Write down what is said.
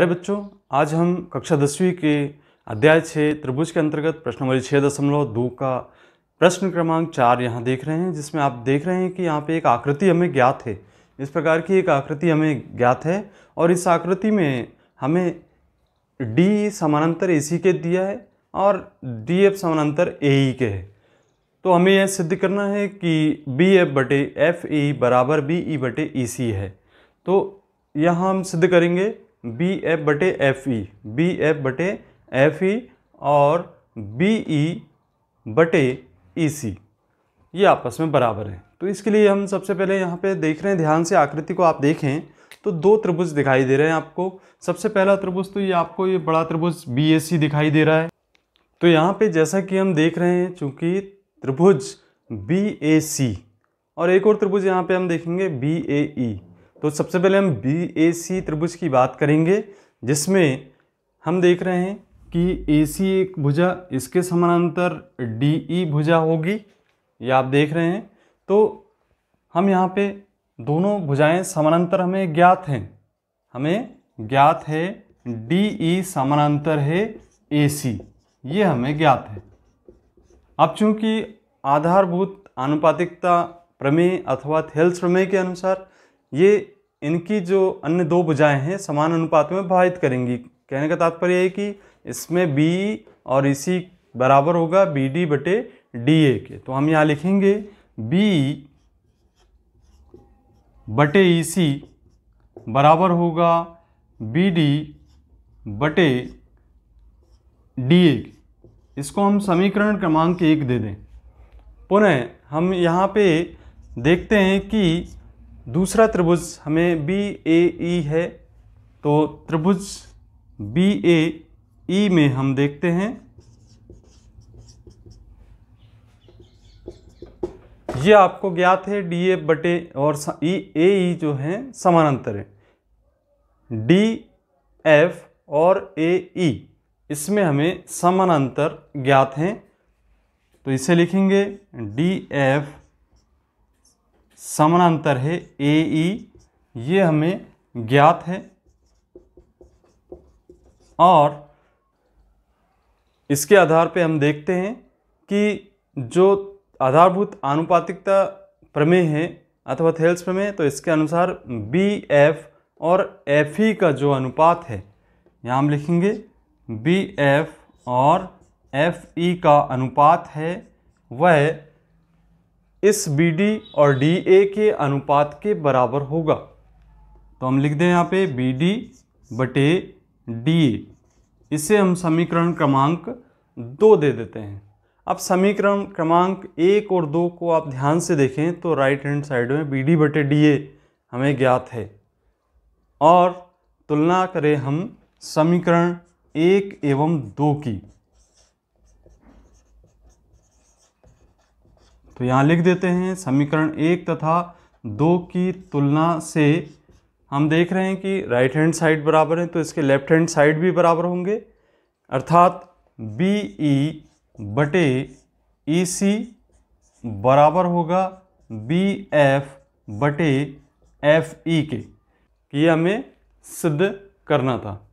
अरे बच्चों आज हम कक्षा दसवीं के अध्याय छः त्रिभुज के अंतर्गत प्रश्नावली छः दशमलव दो का प्रश्न क्रमांक चार यहाँ देख रहे हैं जिसमें आप देख रहे हैं कि यहाँ पे एक आकृति हमें ज्ञात है इस प्रकार की एक आकृति हमें ज्ञात है और इस आकृति में हमें डी समानांतर ए सी के दिया है और डी एफ समानांतर ए ई e के है तो हमें यह सिद्ध करना है कि बी एफ बटे एफ ई e बराबर बी ई e बटे ई सी है तो यह हम सिद्ध करेंगे बी एफ बटे एफ ई बी एफ बटे एफ ई और बी ई बटे ई सी ये आपस में बराबर है तो इसके लिए हम सबसे पहले यहाँ पे देख रहे हैं ध्यान से आकृति को आप देखें तो दो त्रिभुज दिखाई दे रहे हैं आपको सबसे पहला त्रिभुज तो ये आपको ये बड़ा त्रिभुज बी ए सी दिखाई दे रहा है तो यहाँ पे जैसा कि हम देख रहे हैं चूँकि त्रिभुज बी ए सी और एक और त्रिभुज यहाँ पे हम देखेंगे बी ए ई तो सबसे पहले हम बी ए सी त्रिभुज की बात करेंगे जिसमें हम देख रहे हैं कि ए सी एक भुजा इसके समानांतर डी ई e भुजा होगी ये आप देख रहे हैं तो हम यहाँ पे दोनों भुजाएं समानांतर हमें ज्ञात हैं हमें ज्ञात है डी ई e समानांतर है ए सी ये हमें ज्ञात है अब चूंकि आधारभूत आनुपातिकता प्रमेय अथवा थेल्स प्रमेय के अनुसार ये इनकी जो अन्य दो भुजाएं हैं समान अनुपात में विभाजित करेंगी कहने का तात्पर्य है कि इसमें बी और इसी बराबर होगा बी डी बटे डी ए के तो हम यहाँ लिखेंगे बी बटे ई सी बराबर होगा बी डी बटे डी ए के इसको हम समीकरण क्रमांक एक दे दें पुनः हम यहाँ पे देखते हैं कि दूसरा त्रिभुज हमें बी ए ई है तो त्रिभुज बी ए ई में हम देखते हैं ये आपको ज्ञात है डी ए बटे और ई ए ई जो हैं समानांतर है डी एफ और ए ई e, इसमें हमें समानांतर ज्ञात हैं तो इसे लिखेंगे डी एफ समानांतर है ए ई e, ये हमें ज्ञात है और इसके आधार पे हम देखते हैं कि जो आधारभूत आनुपातिकता प्रमेय है अथवा थेल्स प्रमेय तो इसके अनुसार बी एफ और एफ ई e का जो अनुपात है यहाँ हम लिखेंगे बी एफ और एफ ई e का अनुपात है वह इस बी डी और डी ए के अनुपात के बराबर होगा तो हम लिख दें यहाँ पे बी डी बटे डी ए इसे हम समीकरण क्रमांक दो दे देते हैं अब समीकरण क्रमांक एक और दो को आप ध्यान से देखें तो राइट हैंड साइड में बी डी बटे डी ए हमें ज्ञात है और तुलना करें हम समीकरण एक एवं दो की तो यहाँ लिख देते हैं समीकरण एक तथा दो की तुलना से हम देख रहे हैं कि राइट हैंड साइड बराबर है तो इसके लेफ्ट हैंड साइड भी बराबर होंगे अर्थात बी ई e बटे ई e सी बराबर होगा बी एफ बटे एफ ई e के कि हमें सिद्ध करना था